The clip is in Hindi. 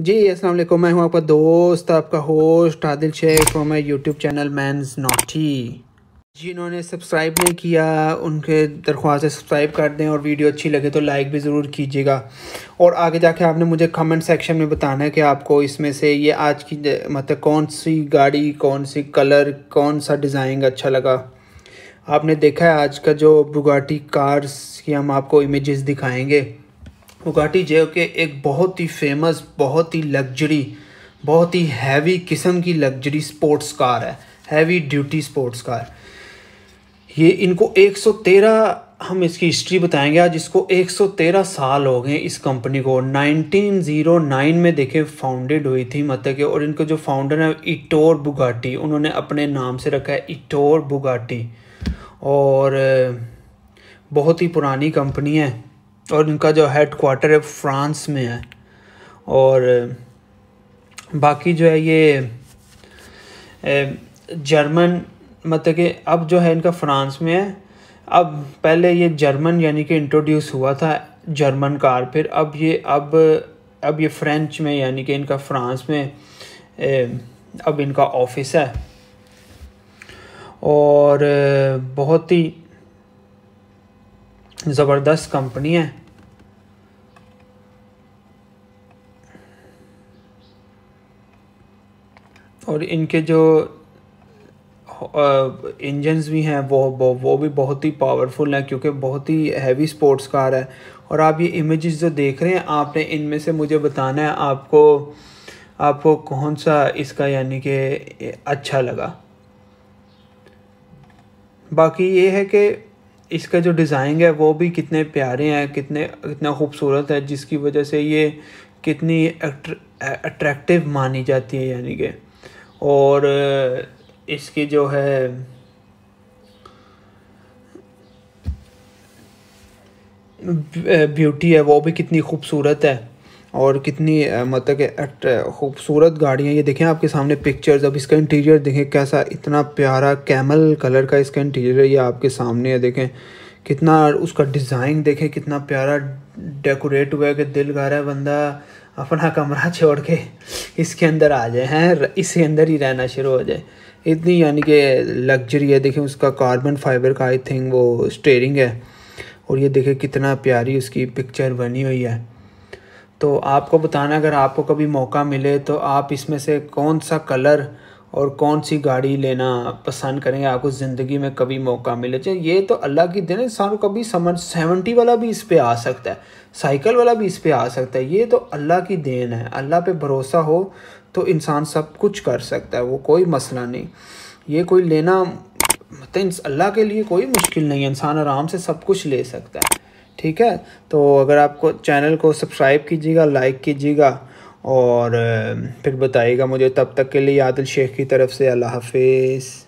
जी अस्सलाम वालेकुम मैं हूं आपका दोस्त आपका host Adil Shaikh from my YouTube channel man's naughty जिन्होंने सब्सक्राइब नहीं किया उनके दरख्वास्त सब्सक्राइब कर दें और वीडियो अच्छी लगे तो लाइक भी ज़रूर कीजिएगा और आगे जाके आपने मुझे कमेंट सेक्शन में बताना है कि आपको इसमें से ये आज की मतलब कौन सी गाड़ी कौन सी कलर कौन सा डिज़ाइन अच्छा लगा आपने देखा है आज का जो बुगाटी कार्स की हम आपको इमेजेस दिखाएंगे बुगाटी जेव के एक बहुत ही फेमस बहुत ही लग्जरी बहुत ही हैवी किस्म की लग्जरी स्पोर्ट्स कार है हैवी ड्यूटी स्पोर्ट्स कार ये इनको 113 हम इसकी हिस्ट्री बताएंगे आज इसको 113 साल हो गए इस कंपनी को 1909 में देखे फाउंडेड हुई थी मतलब के और इनके जो फाउंडर हैं इटोर बुगाटी उन्होंने अपने नाम से रखा है इटोर बुगाटी और बहुत ही पुरानी कंपनी है और इनका जो हेड क्वार्टर है फ्रांस में है और बाकी जो है ये जर्मन मतलब कि अब जो है इनका फ्रांस में है अब पहले ये जर्मन यानी कि इंट्रोड्यूस हुआ था जर्मन कार फिर अब ये अब अब ये फ्रेंच में यानी कि इनका फ्रांस में ए, अब इनका ऑफिस है और बहुत ही ज़बरदस्त कंपनी है और इनके जो इंजन्स भी हैं वो वो वो भी बहुत ही पावरफुल हैं क्योंकि बहुत ही हैवी स्पोर्ट्स कार है और आप ये इमेजेस जो देख रहे हैं आपने इनमें से मुझे बताना है आपको आपको कौन सा इसका यानी कि अच्छा लगा बाकी ये है कि इसका जो डिज़ाइन है वो भी कितने प्यारे हैं कितने कितना खूबसूरत है जिसकी वजह से ये कितनी अट्रैक्टिव मानी जाती है यानी कि और इसकी जो है ब्यूटी है वो भी कितनी खूबसूरत है और कितनी मतलब कि खूबसूरत गाड़ियाँ ये देखें आपके सामने पिक्चर्स अब इसका इंटीरियर देखें कैसा इतना प्यारा कैमल कलर का इसका इंटीरियर है ये आपके सामने है देखें कितना उसका डिज़ाइन देखें कितना प्यारा डेकोरेट हुआ है कि दिल गा रहा है बंदा अपना कमरा छोड़ के इसके अंदर आ जाए हैं इसके अंदर ही रहना शुरू हो जाए इतनी यानी कि लग्जरी है देखें उसका कार्बन फाइबर का आई थिंक वो स्टेयरिंग है और ये देखें कितना प्यारी उसकी पिक्चर बनी हुई है तो आपको बताना अगर आपको कभी मौका मिले तो आप इसमें से कौन सा कलर और कौन सी गाड़ी लेना पसंद करेंगे आपको ज़िंदगी में कभी मौका मिले चाहे अच्छा, ये तो अल्लाह की दिन इंसान कभी समझ सेवेंटी वाला भी इस पर आ सकता है साइकिल वाला भी इस पर आ सकता है ये तो अल्लाह की देन है अल्लाह पे भरोसा हो तो इंसान सब कुछ कर सकता है वो कोई मसला नहीं ये कोई लेना मतलब अल्लाह के लिए कोई मुश्किल नहीं है इंसान आराम से सब कुछ ले सकता है ठीक है तो अगर आपको चैनल को सब्सक्राइब कीजिएगा लाइक कीजिएगा और फिर बताइएगा मुझे तब तक के लिए आदिल शेख की तरफ से अल्लाह हाफिज़